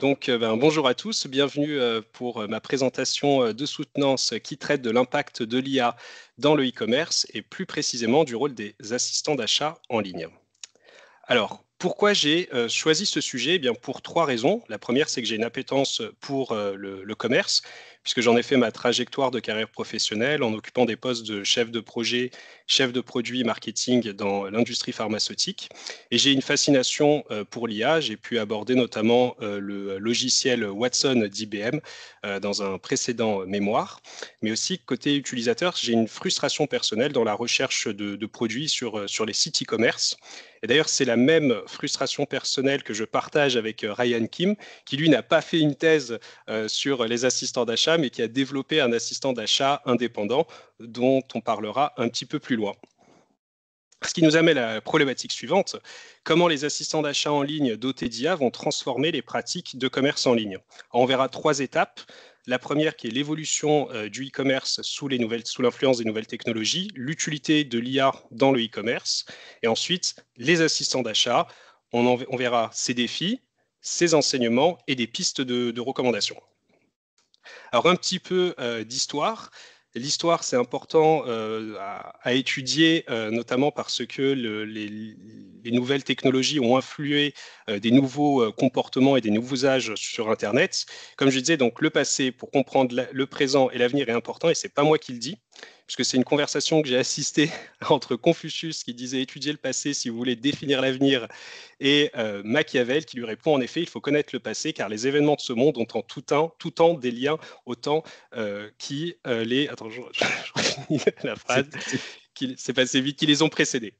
Donc, euh, ben, bonjour à tous, bienvenue euh, pour euh, ma présentation de soutenance qui traite de l'impact de l'IA dans le e-commerce et plus précisément du rôle des assistants d'achat en ligne. Alors, pourquoi j'ai choisi ce sujet eh bien, Pour trois raisons. La première, c'est que j'ai une appétence pour le commerce, puisque j'en ai fait ma trajectoire de carrière professionnelle en occupant des postes de chef de projet, chef de produit marketing dans l'industrie pharmaceutique. Et j'ai une fascination euh, pour l'IA. J'ai pu aborder notamment euh, le euh, logiciel Watson d'IBM dans un précédent mémoire. Mais aussi, côté utilisateur, j'ai une frustration personnelle dans la recherche de, de produits sur, sur les sites e-commerce. Et d'ailleurs, c'est la même frustration personnelle que je partage avec Ryan Kim, qui lui n'a pas fait une thèse sur les assistants d'achat mais qui a développé un assistant d'achat indépendant dont on parlera un petit peu plus loin. Ce qui nous amène à la problématique suivante, comment les assistants d'achat en ligne dotés d'IA vont transformer les pratiques de commerce en ligne. On verra trois étapes. La première qui est l'évolution euh, du e-commerce sous l'influence des nouvelles technologies, l'utilité de l'IA dans le e-commerce, et ensuite les assistants d'achat. On, verra ses défis, ses enseignements et des pistes de, de recommandations. Alors un petit peu euh, d'histoire. L'histoire, c'est important euh, à, étudier, euh, notamment parce que les, nouvelles technologies ont influé des nouveaux comportements et des nouveaux usages sur Internet. Comme je disais, donc le passé pour comprendre le présent et l'avenir est important, et c'est pas moi qui le dis puisque c'est une conversation que j'ai assistée entre Confucius qui disait étudier le passé si vous voulez définir l'avenir, et euh, Machiavel qui lui répond en effet il faut connaître le passé car les événements de ce monde ont en tout temps, tout temps des liens au temps euh, qui euh, les... Attends, passé vite, qui les ont précédés.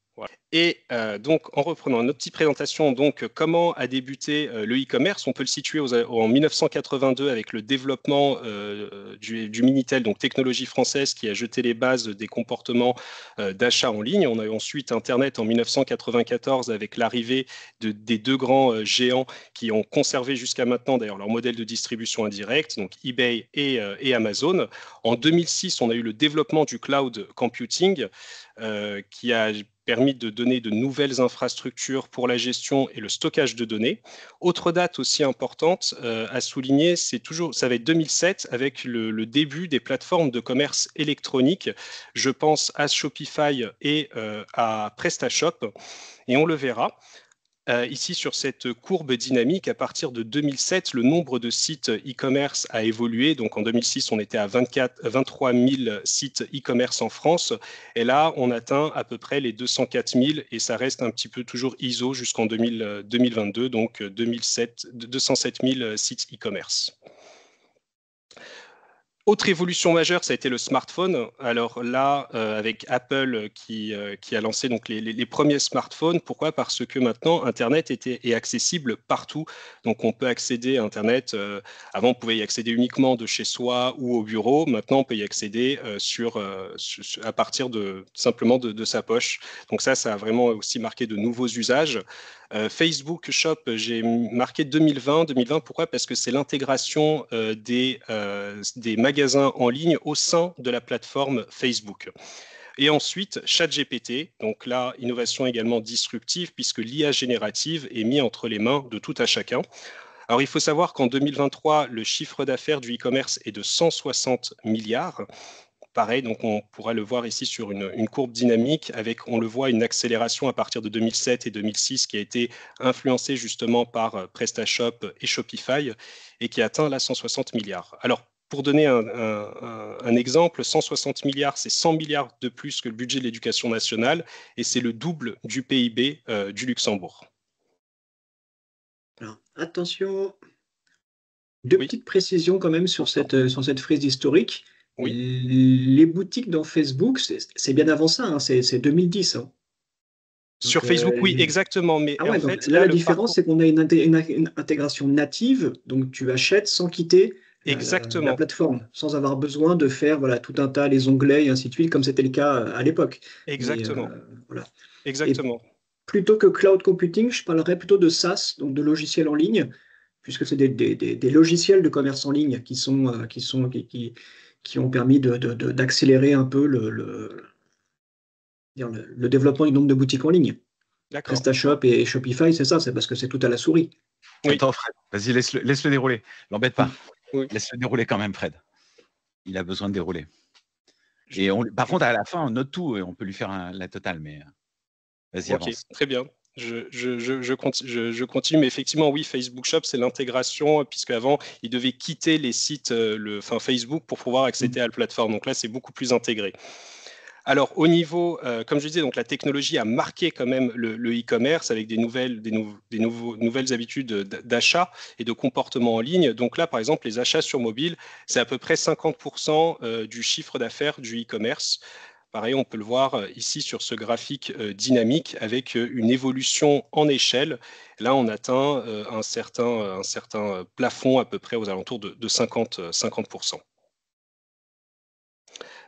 Et euh, donc, en reprenant notre petite présentation, donc, euh, comment a débuté euh, le e-commerce On peut le situer en 1982 avec le développement du, Minitel, donc technologie française qui a jeté les bases des comportements d'achat en ligne. On a eu ensuite Internet en 1994 avec l'arrivée de, des deux grands géants qui ont conservé jusqu'à maintenant d'ailleurs leur modèle de distribution indirecte, donc eBay et, et Amazon. En 2006, on a eu le développement du cloud computing. Euh, qui a permis de donner de nouvelles infrastructures pour la gestion et le stockage de données. Autre date aussi importante euh, à souligner, c'est toujours, ça va être 2007 avec le, début des plateformes de commerce électronique. Je pense à Shopify et euh, à PrestaShop, et on le verra. Euh, ici sur cette courbe dynamique. À partir de 2007, le nombre de sites e-commerce a évolué. Donc en 2006, on était à 23 000 sites e-commerce en France. Et là, on atteint à peu près les 204 000 et ça reste un petit peu toujours ISO jusqu'en 2022, donc 2007, 207 000 sites e-commerce. Autre évolution majeure, ça a été le smartphone. Alors là, euh, avec Apple qui, euh, qui, a lancé donc les, premiers smartphones, pourquoi Parce que maintenant, Internet était, est accessible partout. Donc on peut accéder à Internet. Euh, avant, on pouvait y accéder uniquement de chez soi ou au bureau. Maintenant, on peut y accéder à partir de, simplement de, de, sa poche. Donc ça, ça a vraiment aussi marqué de nouveaux usages. Euh, Facebook Shop, euh, j'ai marqué 2020. 2020, pourquoi Parce que c'est l'intégration euh, des, des magasins en ligne au sein de la plateforme Facebook. Et ensuite, ChatGPT, donc là, innovation également disruptive, puisque l'IA générative est mise entre les mains de tout à chacun. Alors, il faut savoir qu'en 2023, le chiffre d'affaires du e-commerce est de 160 milliards pareil, donc on pourra le voir ici sur une, courbe dynamique avec, on le voit, une accélération à partir de 2007 et 2006 qui a été influencée justement par euh, PrestaShop et Shopify et qui atteint la 160 milliards. Alors, pour donner un, exemple, 160 milliards, c'est 100 milliards de plus que le budget de l'éducation nationale et c'est le double du PIB euh, du Luxembourg. attention, deux petites précisions quand même sur cette, euh, sur cette frise historique. Euh, les boutiques dans Facebook, c'est bien avant ça, hein, c'est 2010. Hein. Sur Facebook, euh, oui, exactement. Mais ah là, la différence, c'est qu'on a une, intégration native, donc tu achètes sans quitter euh, exactement. La, plateforme, sans avoir besoin de faire voilà, tout un tas, les onglets et ainsi de suite, comme c'était le cas à l'époque. Exactement. voilà. Exactement. plutôt que cloud computing, je parlerais plutôt de SaaS, donc de logiciels en ligne, puisque c'est des, logiciels de commerce en ligne qui sont, qui, sont qui, qui ont permis d'accélérer un peu le, le, développement du nombre de boutiques en ligne. PrestaShop et Shopify, c'est ça, c'est parce que c'est tout à la souris. Attends, Fred, vas-y, laisse-le laisse -le dérouler. L'embête pas. Laisse-le dérouler quand même, Fred. Il a besoin de dérouler. Et par contre, à la fin, on note tout et on peut lui faire la totale, mais euh, vas-y, Très bien. Je, continue, mais effectivement, oui, Facebook Shop, c'est l'intégration, euh, puisque avant, ils devaient quitter les sites, euh, le, Facebook, pour pouvoir accéder mmh. à la plateforme. Donc là, c'est beaucoup plus intégré. Alors, au niveau, euh, comme je disais, donc la technologie a marqué quand même le e-commerce avec des nouvelles, des, nouvelles habitudes d'achat et de comportement en ligne. Donc là, par exemple, les achats sur mobile, c'est à peu près 50% du chiffre d'affaires du e-commerce. Pareil, on peut le voir euh, ici sur ce graphique euh, dynamique avec euh, une évolution en échelle. Là, on atteint un certain, un certain plafond à peu près aux alentours de, 50%.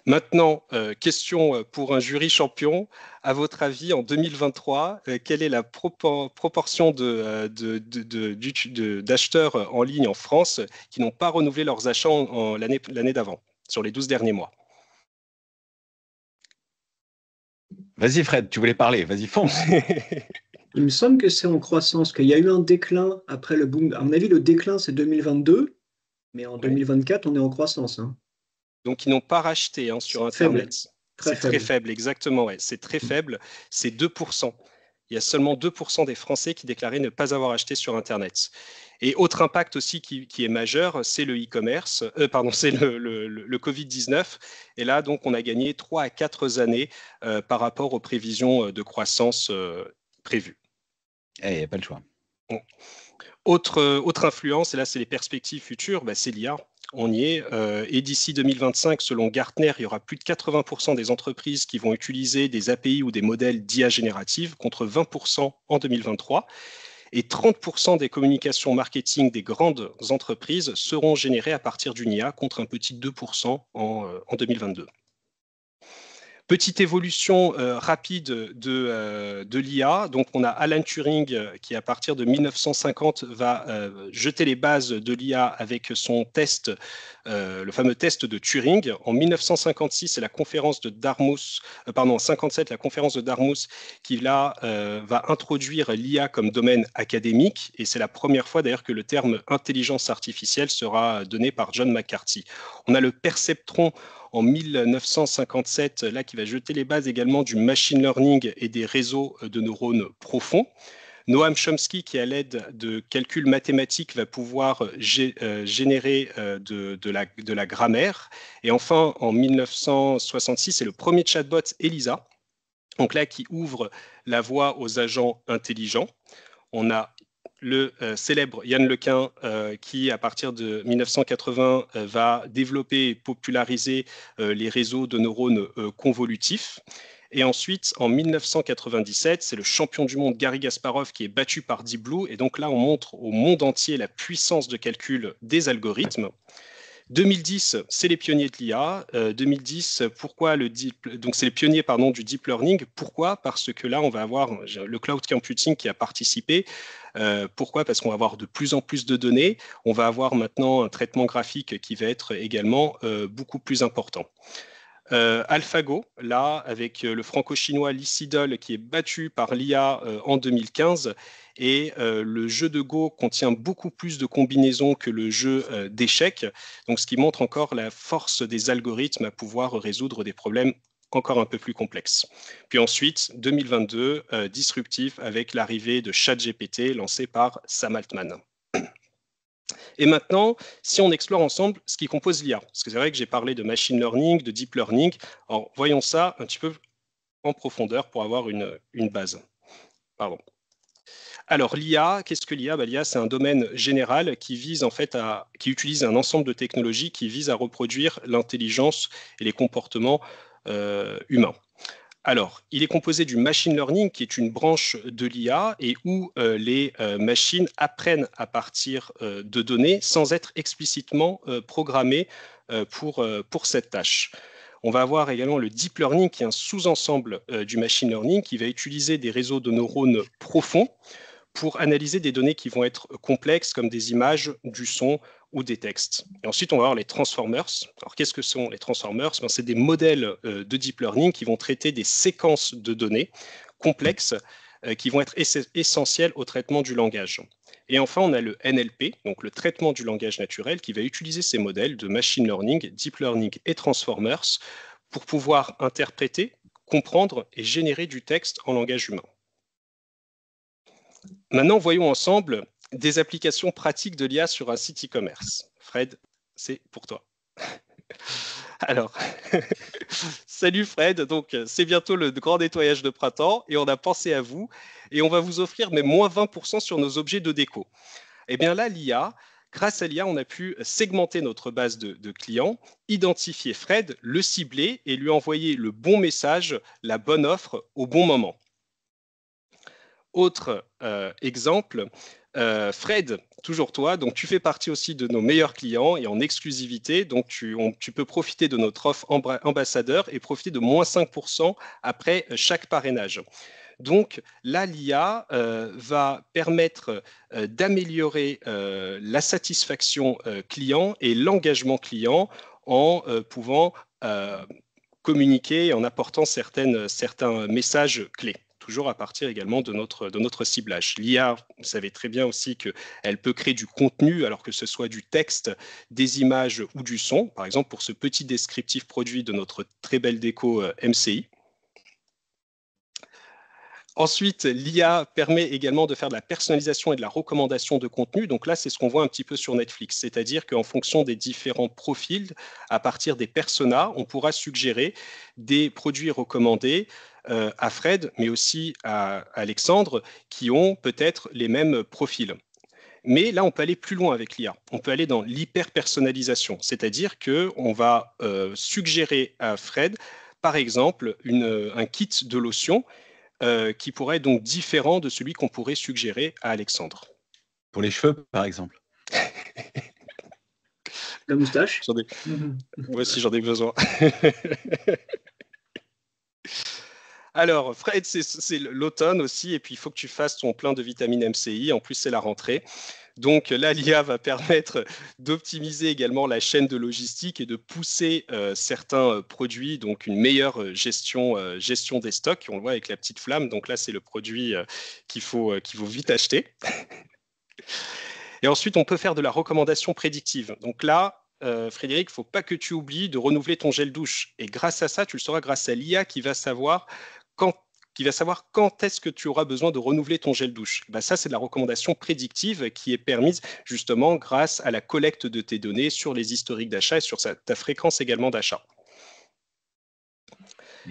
Maintenant, question pour un jury champion. À votre avis, en 2023, quelle est la proportion d'acheteurs en ligne en France qui n'ont pas renouvelé leurs achats l'année d'avant, sur les 12 derniers mois Vas-y Fred, tu voulais parler, vas-y fonce. Il me semble que c'est en croissance, qu'il y a eu un déclin après le boom. À mon avis, le déclin, c'est 2022, mais en 2024, on est en croissance. Hein. Donc, ils n'ont pas racheté hein, sur Internet. Faible. C'est très faible, exactement. Ouais. C'est très mm. faible. C'est 2% il y a seulement 2% des Français qui déclaraient ne pas avoir acheté sur Internet. Et autre impact aussi qui, est majeur, c'est le e-commerce, euh, pardon, c'est le, le, Covid-19. Et là, donc, on a gagné 3 à 4 années euh, par rapport aux prévisions euh, de croissance prévues. Il eh, n'y a pas le choix. Autre, autre influence, et là, c'est les perspectives futures, bah, c'est l'IA on y est. Euh, et d'ici 2025, selon Gartner, il y aura plus de 80% des entreprises qui vont utiliser des API ou des modèles d'IA générative contre 20% en 2023. Et 30% des communications marketing des grandes entreprises seront générées à partir d'une IA contre un petit 2% en, euh, en 2022. Petite évolution euh, rapide de, euh, de l'IA. Donc, on a Alan Turing euh, qui, à partir de 1950, va jeter les bases de l'IA avec son test, le fameux test de Turing. En 1956, c'est la conférence de Dartmouth, pardon, 57, la conférence de Dartmouth qui là va introduire l'IA comme domaine académique. Et c'est la première fois d'ailleurs que le terme intelligence artificielle sera donné par John McCarthy. On a le perceptron en 1957, là qui va jeter les bases également du machine learning et des réseaux euh, de neurones profonds. Noam Chomsky, qui à l'aide de calculs mathématiques va pouvoir euh, euh, générer de, la, de, la, grammaire. Et enfin, en 1966, c'est le premier chatbot ELISA, donc là qui ouvre la voie aux agents intelligents. On a le euh, célèbre Yann Lequin, euh, qui à partir de 1980 euh, va développer et populariser les réseaux de neurones convolutifs. Et ensuite, en 1997, c'est le champion du monde Gary Gasparov qui est battu par Deep Blue. Et donc là, on montre au monde entier la puissance de calcul des algorithmes. 2010, c'est les pionniers de l'IA. 2010, pourquoi le donc c'est les pionniers du deep learning. Pourquoi Parce que là, on va avoir le cloud computing qui a participé euh, pourquoi Parce qu'on va avoir de plus en plus de données. On va avoir maintenant un traitement graphique qui va être également euh, beaucoup plus important. Euh, AlphaGo, là, avec le franco-chinois Lee qui est battu par l'IA en 2015. Et le jeu de Go contient beaucoup plus de combinaisons que le jeu d'échecs, donc ce qui montre encore la force des algorithmes à pouvoir résoudre des problèmes encore un peu plus complexe. Puis ensuite, 2022, euh, disruptif avec l'arrivée de ChatGPT lancé par Sam Altman. Et maintenant, si on explore ensemble ce qui compose l'IA, parce que c'est vrai que j'ai parlé de machine learning, de deep learning, alors voyons ça un petit peu en profondeur pour avoir une, une base. Pardon. Alors l'IA, qu'est-ce que l'IA bah, L'IA, c'est un domaine général qui vise en fait à, qui utilise un ensemble de technologies qui vise à reproduire l'intelligence et les comportements euh, humain. Alors, il est composé du machine learning, qui est une branche de l'IA et où euh, les euh, machines apprennent à partir de données sans être explicitement programmées pour, pour, cette tâche. On va avoir également le deep learning, qui est un sous-ensemble du machine learning, qui va utiliser des réseaux de neurones profonds pour analyser des données qui vont être complexes, comme des images, du son, ou des textes. Et ensuite, on va avoir les transformers. Alors, qu'est-ce que sont les transformers ben, C'est des modèles euh, de deep learning qui vont traiter des séquences de données complexes euh, qui vont être essentielles au traitement du langage. Et enfin, on a le NLP, donc le traitement du langage naturel, qui va utiliser ces modèles de machine learning, deep learning et transformers pour pouvoir interpréter, comprendre et générer du texte en langage humain. Maintenant, voyons ensemble des applications pratiques de l'IA sur un site e-commerce. Fred, c'est pour toi. Alors, salut Fred, donc c'est bientôt le grand nettoyage de printemps et on a pensé à vous et on va vous offrir mais moins 20% sur nos objets de déco. Eh bien là, l'IA, grâce à l'IA, on a pu segmenter notre base de, clients, identifier Fred, le cibler et lui envoyer le bon message, la bonne offre au bon moment. Autre euh, exemple, euh, Fred, toujours toi, donc tu fais partie aussi de nos meilleurs clients et en exclusivité, donc tu, peux profiter de notre offre ambassadeur et profiter de moins 5% après euh, chaque parrainage. Donc l'ALIA l'IA euh, va permettre d'améliorer la satisfaction client et l'engagement client en pouvant communiquer et en apportant certains messages clés toujours à partir également de notre, de notre ciblage. L'IA, vous savez très bien aussi qu'elle peut créer du contenu, alors que ce soit du texte, des images ou du son. Par exemple, pour ce petit descriptif produit de notre très belle déco euh, MCI, Ensuite, l'IA permet également de faire de la personnalisation et de la recommandation de contenu. Donc là, c'est ce qu'on voit un petit peu sur Netflix, c'est-à-dire qu'en fonction des différents profils, à partir des personas, on pourra suggérer des produits recommandés, euh, à Fred, mais aussi à Alexandre, qui ont peut-être les mêmes profils. Mais là, on peut aller plus loin avec l'IA. On peut aller dans l'hyper-personnalisation, c'est-à-dire qu'on va euh, suggérer à Fred, par exemple, un kit de lotion euh, qui pourrait être donc différent de celui qu'on pourrait suggérer à Alexandre. Pour les cheveux, par exemple. La moustache Moi aussi, j'en ai besoin. Alors, Fred, c'est l'automne aussi, et puis il faut que tu fasses ton plein de vitamine MCI. En plus, c'est la rentrée. Donc l'Alia l'IA va permettre d'optimiser également la chaîne de logistique et de pousser euh, certains euh, produits, donc une meilleure euh, gestion, gestion des stocks. On le voit avec la petite flamme. Donc là, c'est le produit qu'il faut, qu'il vite acheter. et ensuite, on peut faire de la recommandation prédictive. Donc là, il Frédéric, faut pas que tu oublies de renouveler ton gel douche. Et grâce à ça, tu le sauras grâce à l'IA qui va savoir qui va savoir quand est-ce que tu auras besoin de renouveler ton gel douche. Bah, ça, c'est de la recommandation prédictive qui est permise justement grâce à la collecte de tes données sur les historiques d'achat et sur ta fréquence également d'achat.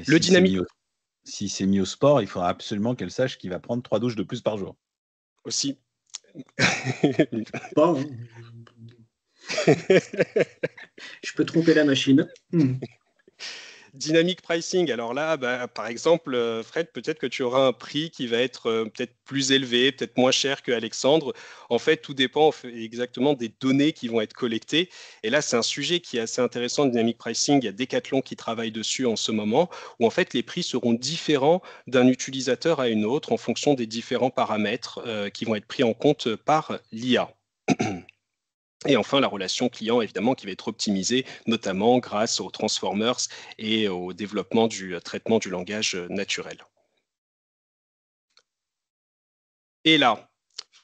Le Si c'est mis au sport, il faudra absolument qu'elle sache qu'il va prendre trois douches de plus par jour. Aussi. Je peux tromper la machine. Hmm. Dynamic pricing, alors là, bah, par exemple, euh, Fred, peut-être que tu auras un prix qui va être euh, peut-être plus élevé, peut-être moins cher que Alexandre. En fait, tout dépend exactement des données qui vont être collectées. Et là, c'est un sujet qui est assez intéressant, dynamic pricing. Il y a Decathlon qui travaille dessus en ce moment, où en fait, les prix seront différents d'un utilisateur à une autre en fonction des différents paramètres euh, qui vont être pris en compte par l'IA. Et enfin, la relation client, évidemment, qui va être optimisée, notamment grâce aux transformers et au développement du euh, traitement du langage euh, naturel. Et là,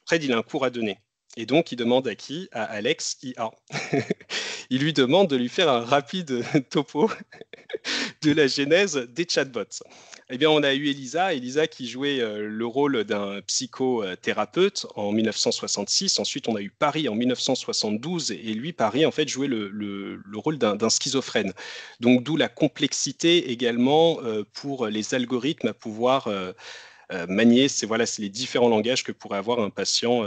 Fred, il a un cours à donner. Et donc, il demande à qui À Alex IA. il lui demande de lui faire un rapide topo de la genèse des chatbots. Eh bien, on a eu Elisa, Elisa qui jouait euh, le rôle d'un psychothérapeute en 1966. Ensuite, on a eu Paris en 1972. Et lui, Paris, en fait, jouait le, le, le rôle d'un schizophrène. Donc, d'où la complexité également euh, pour les algorithmes à pouvoir euh, manier. C'est voilà, c'est les différents langages que pourrait avoir un patient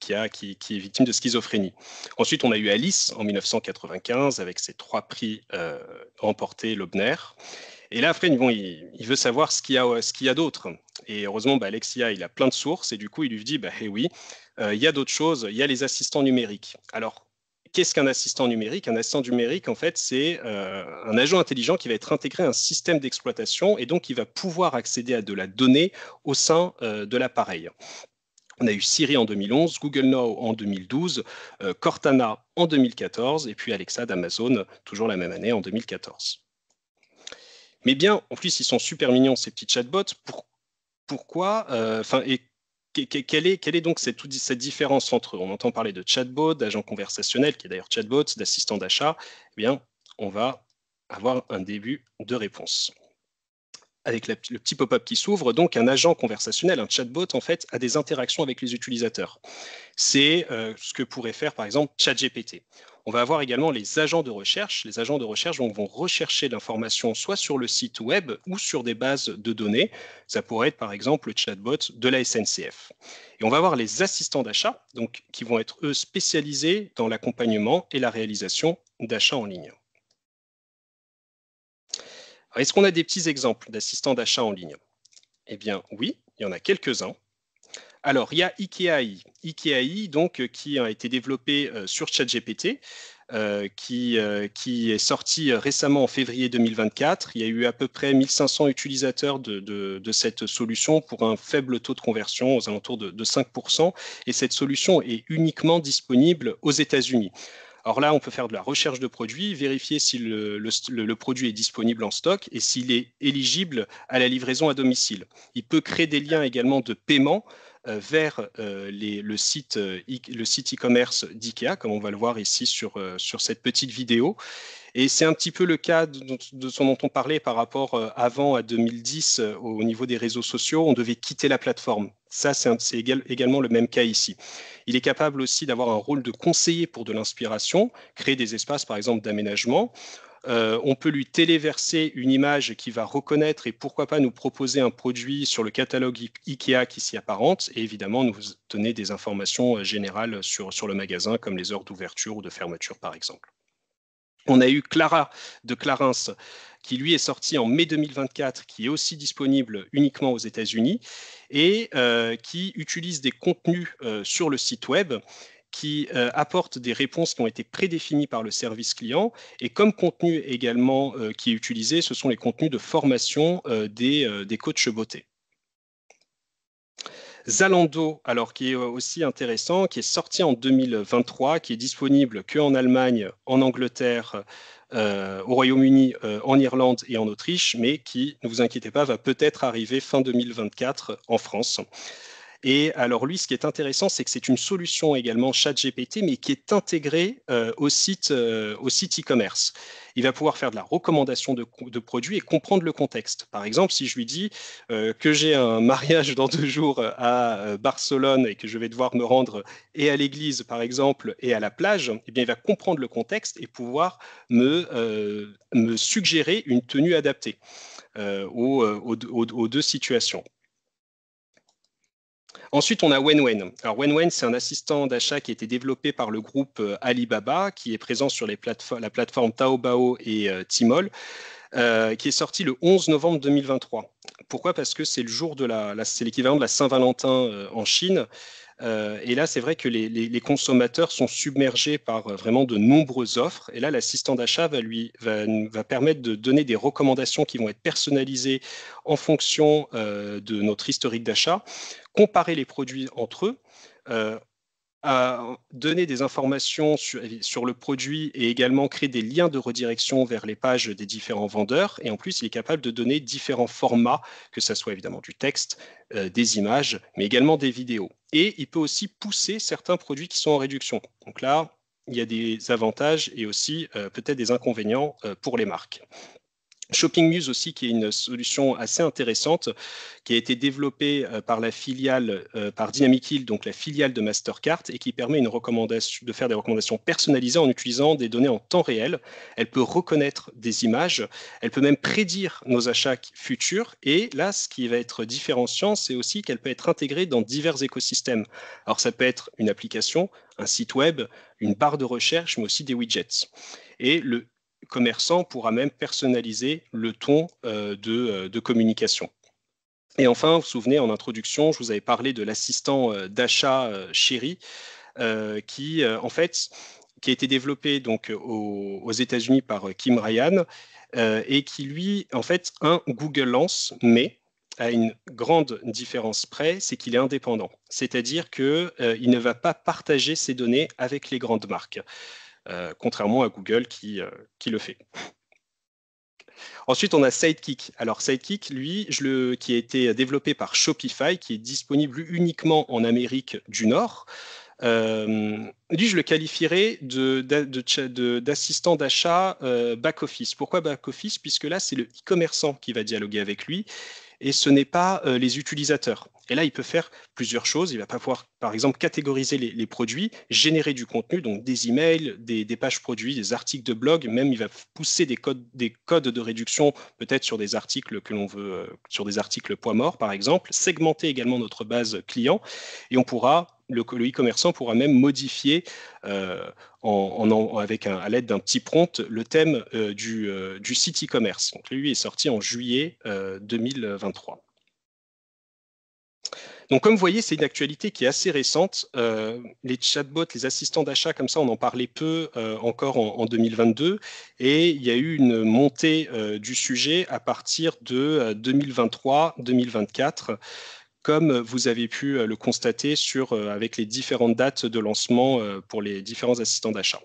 qui, a, qui, est victime de schizophrénie. Ensuite, on a eu Alice en 1995 avec ses trois prix euh, remportés Lobner. Et là, Fred, il, veut savoir ce qu'il y a, ce a d'autre. Et heureusement, bah, Alexia, il a plein de sources et du coup, il lui dit, bah, eh oui, euh, il y a d'autres choses, il y a les assistants numériques. Alors, qu'est-ce qu'un assistant numérique Un assistant numérique, en fait, c'est euh, un agent intelligent qui va être intégré à un système d'exploitation et donc qui va pouvoir accéder à de la donnée au sein euh, de l'appareil. On a eu Siri en 2011, Google Now en 2012, euh, Cortana en 2014 et puis Alexa d'Amazon toujours la même année en 2014. Mais bien, en plus, ils sont super mignons ces petits chatbots. pourquoi euh, Enfin, et quelle est, est, donc cette, cette différence entre On entend parler de chatbot, d'agent conversationnel, qui est d'ailleurs chatbot, d'assistant d'achat. Eh bien, on va avoir un début de réponse avec le petit pop-up qui s'ouvre, donc un agent conversationnel, un chatbot, en fait, a des interactions avec les utilisateurs. C'est euh, ce que pourrait faire, par exemple, ChatGPT. On va avoir également les agents de recherche. Les agents de recherche vont rechercher l'information soit sur le site web ou sur des bases de données. Ça pourrait être par exemple le chatbot de la SNCF. Et on va avoir les assistants d'achat, donc qui vont être eux spécialisés dans l'accompagnement et la réalisation d'achats en ligne. Est-ce qu'on a des petits exemples d'assistants d'achat en ligne Eh bien oui, il y en a quelques-uns. Alors, il y a IKEAI. IKEAI, donc, euh, qui a été développé euh, sur ChatGPT, euh, qui, est sorti récemment en février 2024. Il y a eu à peu près 1500 utilisateurs de, de, cette solution pour un faible taux de conversion, aux alentours de 5%. Et cette solution est uniquement disponible aux États-Unis. Alors là, on peut faire de la recherche de produits, vérifier si le, produit est disponible en stock et s'il est éligible à la livraison à domicile. Il peut créer des liens également de paiement euh, vers euh, le site euh, le e-commerce d'IKEA, comme on va le voir ici sur, cette petite vidéo. Et c'est un petit peu le cas de, de ce dont on parlait par rapport avant à 2010 au niveau des réseaux sociaux. On devait quitter la plateforme ça, c'est également le même cas ici. Il est capable aussi d'avoir un rôle de conseiller pour de l'inspiration, créer des espaces, par exemple, d'aménagement. Euh, on peut lui téléverser une image qui va reconnaître et pourquoi pas nous proposer un produit sur le catalogue IKEA qui s'y apparente et évidemment nous donner des informations euh, générales sur, sur le magasin comme les heures d'ouverture ou de fermeture par exemple. On a eu Clara de Clarins, qui lui est sorti en mai 2024, qui est aussi disponible uniquement aux États-Unis et euh, qui utilise des contenus euh, sur le site web qui euh, apportent des réponses qui ont été prédéfinies par le service client. Et comme contenu également qui est utilisé, ce sont les contenus de formation des, des coachs beauté. Zalando, alors qui est euh, aussi intéressant, qui est sorti en 2023, qui est disponible que en Allemagne, en Angleterre, euh, au Royaume-Uni, euh, en Irlande et en Autriche, mais qui, ne vous inquiétez pas, va peut-être arriver fin 2024 en France. Et alors lui, ce qui est intéressant, c'est que c'est une solution également ChatGPT, mais qui est intégrée au site au site e-commerce il va pouvoir faire de la recommandation de, produits et comprendre le contexte. Par exemple, si je lui dis euh, que j'ai un mariage dans deux jours euh, à euh, Barcelone et que je vais devoir me rendre et à l'église, par exemple, et à la plage, et eh bien, il va comprendre le contexte et pouvoir me, me suggérer une tenue adaptée. aux, deux situations. Ensuite, on a Wenwen. Alors Wenwen, c'est un assistant d'achat qui a été développé par le groupe euh, Alibaba, qui est présent sur les plateformes, la plateforme Taobao et euh, Tmall. Euh, qui est sorti le 11 novembre 2023. Pourquoi Parce que c'est le jour de la, c'est l'équivalent de la Saint-Valentin en Chine. Euh, et là, c'est vrai que les, consommateurs sont submergés par euh, vraiment de nombreuses offres. Et là, l'assistant d'achat va lui va, permettre de donner des recommandations qui vont être personnalisées en fonction euh, de notre historique d'achat, comparer les produits entre eux. donner des informations sur, le produit et également créer des liens de redirection vers les pages des différents vendeurs. Et en plus, il est capable de donner différents formats, que ce soit évidemment du texte, des images, mais également des vidéos et il peut aussi pousser certains produits qui sont en réduction. Donc là, il y a des avantages et aussi euh, peut-être des inconvénients euh, pour les marques. Shopping Muse aussi, qui est une solution assez intéressante, qui a été développée euh, par la filiale, euh, par Dynamic Hill, donc la filiale de Mastercard, et qui permet de faire des recommandations personnalisées en utilisant des données en temps réel. Elle peut reconnaître des images, elle peut même prédire nos achats futurs, et là, ce qui va être différenciant, c'est aussi qu'elle peut être intégrée dans divers écosystèmes. Alors, ça peut être une application, un site web, une barre de recherche, mais aussi des widgets. Et le commerçant pourra même personnaliser le ton euh, euh, de, communication. Et enfin, vous vous souvenez, en introduction, je vous avais parlé de l'assistant euh, d'achat Sherry qui, en fait, qui a été développé donc, aux, États-Unis par Kim Ryan et qui, lui, en fait, un, Google lance, mais à une grande différence près, c'est qu'il est indépendant, c'est-à-dire qu'il ne va pas partager ses données avec les grandes marques. Euh, contrairement à Google qui, euh, qui le fait. Ensuite, on a Sidekick. Alors, Sidekick, lui, je le, qui a été développé par Shopify, qui est disponible uniquement en Amérique du Nord. Euh, lui, je le qualifierais d'assistant d'achat back-office. Pourquoi back-office Puisque là, c'est le e-commerçant qui va dialoguer avec lui et ce n'est pas euh, les utilisateurs. Et là, il peut faire plusieurs choses. Il va pouvoir, par exemple, catégoriser les, produits, générer du contenu, donc des emails, des, des, pages produits, des articles de blog. Même, il va pousser des codes, de réduction, peut-être sur des articles que l'on veut, euh, sur des articles poids morts, par exemple. Segmenter également notre base client, et on pourra le e-commerçant pourra même modifier euh, avec à l'aide d'un petit prompt le thème euh, euh, du, site e-commerce. Donc lui est sorti en juillet 2023. Donc, comme vous voyez, c'est une actualité qui est assez récente. les chatbots, les assistants d'achat, comme ça, on en parlait peu encore en, 2022. Et il y a eu une montée du sujet à partir de 2023-2024 comme vous avez pu euh, le constater sur, euh, avec les différentes dates de lancement euh, pour les différents assistants d'achat.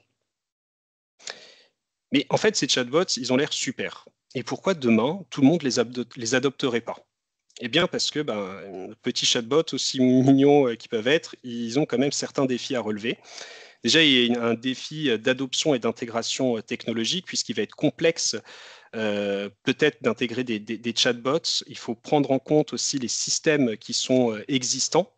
Mais en fait, ces chatbots, ils ont l'air super. Et pourquoi demain, tout le monde les, les adopterait pas Eh bien, parce que ben, petits chatbots, aussi mignons qu'ils peuvent être, ils ont quand même certains défis à relever. Déjà, il y a un défi d'adoption et d'intégration technologique, puisqu'il va être complexe euh, peut-être d'intégrer des, chatbots. Il faut prendre en compte aussi les systèmes qui sont euh, existants.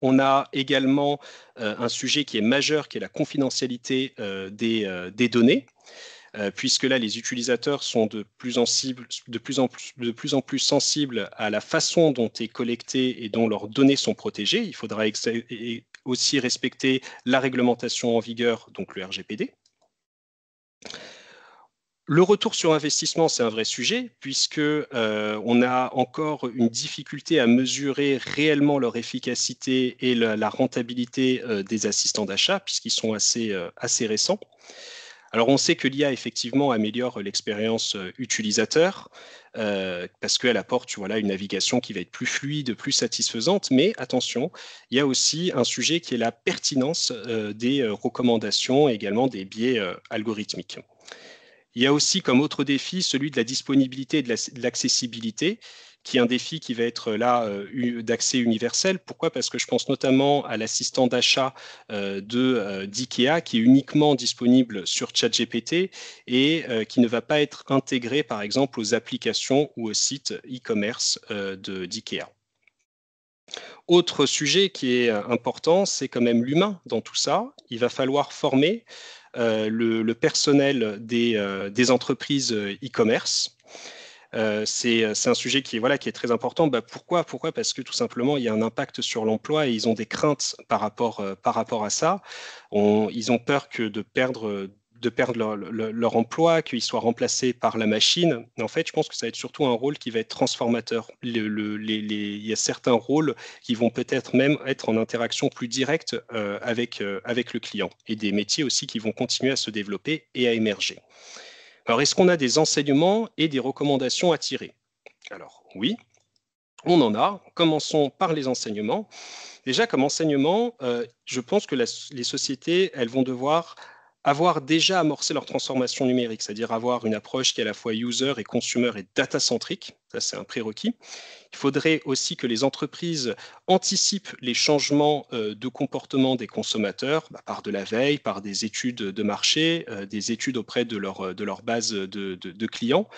On a également euh, un sujet qui est majeur, qui est la confidentialité des, données puisque là, les utilisateurs sont de plus, en plus plus, de plus, en plus, sensibles à la façon dont est collectée et dont leurs données sont protégées. Il faudra aussi respecter la réglementation en vigueur, donc le RGPD. Le retour sur investissement, c'est un vrai sujet, puisqu'on euh, a encore une difficulté à mesurer réellement leur efficacité et la, rentabilité euh, des assistants d'achat, puisqu'ils sont assez, euh, assez récents. Alors on sait que l'IA effectivement améliore l'expérience utilisateur parce qu'elle apporte une navigation qui va être plus fluide, plus satisfaisante, mais attention, il y a aussi un sujet qui est la pertinence des recommandations et également des biais algorithmiques. Il y a aussi comme autre défi celui de la disponibilité et de l'accessibilité, qui est un défi qui va être là euh, d'accès universel. Pourquoi Parce que je pense notamment à l'assistant d'achat euh, de euh, d'IKEA qui est uniquement disponible sur ChatGPT et qui ne va pas être intégré par exemple aux applications ou aux sites e-commerce de d'IKEA. Autre sujet qui est important, c'est quand même l'humain dans tout ça. Il va falloir former euh, le, personnel des, euh, entreprises euh, e-commerce. c'est un sujet qui est, voilà, qui est très important. Bah, pourquoi Pourquoi Parce que tout simplement, il y a un impact sur l'emploi et ils ont des craintes par rapport, par rapport à ça. ils ont peur que de perdre de perdre leur, emploi, qu'ils soient remplacés par la machine. En fait, je pense que ça va être surtout un rôle qui va être transformateur. il y a certains rôles qui vont peut-être même être en interaction plus directe euh, avec, euh, avec le client et des métiers aussi qui vont continuer à se développer et à émerger. Alors, est-ce qu'on a des enseignements et des recommandations à tirer Alors, oui, on en a. Commençons par les enseignements. Déjà, comme enseignement, euh, je pense que les sociétés, elles vont devoir avoir déjà amorcé leur transformation numérique, c'est-à-dire avoir une approche qui est à la fois user et consumer et data-centrique, ça c'est un prérequis. Il faudrait aussi que les entreprises anticipent les changements euh, de comportement des consommateurs bah, par de la veille, par des études de marché, euh, des études auprès de leur, de leur base de, de, clients.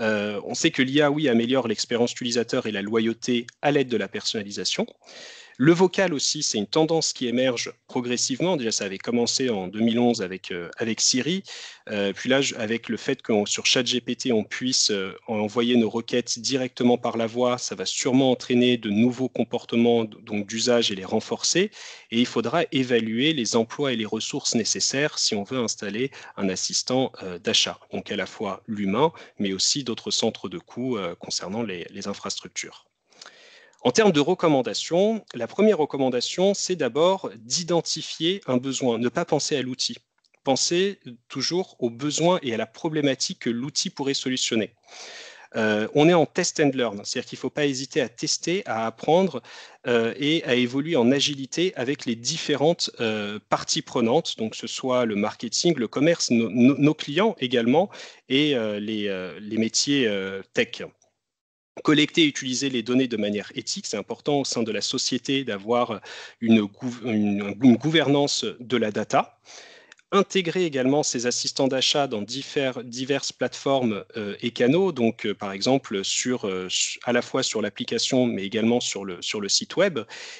Euh, on sait que l'IA, oui, améliore l'expérience utilisateur et la loyauté à l'aide de la personnalisation. Le vocal aussi, c'est une tendance qui émerge progressivement. Déjà, ça avait commencé en 2011 euh, avec, Siri. Euh, puis là, avec le fait que sur ChatGPT, on puisse euh, envoyer nos requêtes directement par la voix, ça va sûrement entraîner de nouveaux comportements donc d'usage et les renforcer. Et il faudra évaluer les emplois et les ressources nécessaires si on veut installer un assistant d'achat. Donc à la fois l'humain, mais aussi d'autres centres de coûts concernant les infrastructures. En termes de recommandations, la première recommandation, c'est d'abord d'identifier un besoin, ne pas penser à l'outil. Penser toujours aux besoins et à la problématique que l'outil pourrait solutionner. Euh, on est en test and learn, c'est-à-dire qu'il ne faut pas hésiter à tester, à apprendre euh, et à évoluer en agilité avec les différentes euh, parties prenantes, donc ce soit le marketing, le commerce, nos clients également et les, métiers tech collecter et utiliser les données de manière éthique. C'est important au sein de la société d'avoir une, gouvernance de la data. Intégrer également ces assistants d'achat dans diverses plateformes euh, et canaux, donc euh, par exemple euh, à la fois sur l'application mais également sur le, sur le site web,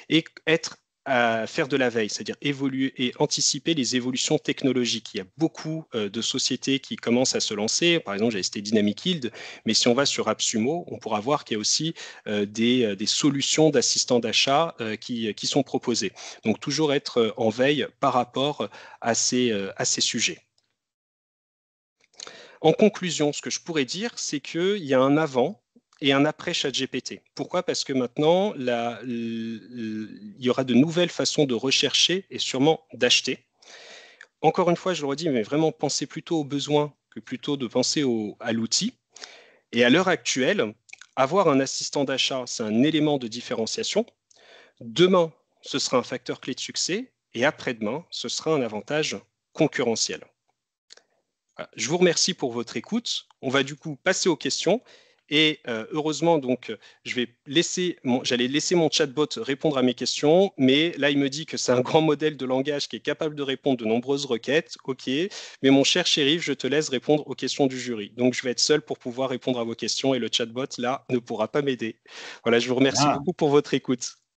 et être à faire de la veille, c'est-à-dire évoluer et anticiper les évolutions technologiques. Il y a beaucoup euh, de sociétés qui commencent à se lancer. Par exemple, j'ai cité Dynamic Yield, mais si on va sur AppSumo, on pourra voir qu'il y a aussi euh, euh, des, solutions d'assistants d'achat qui, sont proposées. Donc, toujours être en veille par rapport à ces sujets. En conclusion, ce que je pourrais dire, c'est qu'il y a un avant et un après GPT. Pourquoi Parce que maintenant, il y aura de nouvelles façons de rechercher et sûrement d'acheter. Encore une fois, je le redis, mais vraiment penser plutôt aux besoins que plutôt de penser à l'outil. Et à l'heure actuelle, avoir un assistant d'achat, c'est un élément de différenciation. Demain, ce sera un facteur clé de succès et après-demain, ce sera un avantage concurrentiel. Je vous remercie pour votre écoute. On va du coup passer aux questions et euh, heureusement, donc, je vais laisser j'allais laisser mon chatbot répondre à mes questions, mais là, il me dit que c'est un grand modèle de langage qui est capable de répondre de nombreuses requêtes. OK, mais mon cher shérif, je te laisse répondre aux questions du jury. Donc, je vais être seul pour pouvoir répondre à vos questions et le chatbot, là, ne pourra pas m'aider. Voilà, je vous remercie ah. beaucoup pour votre écoute.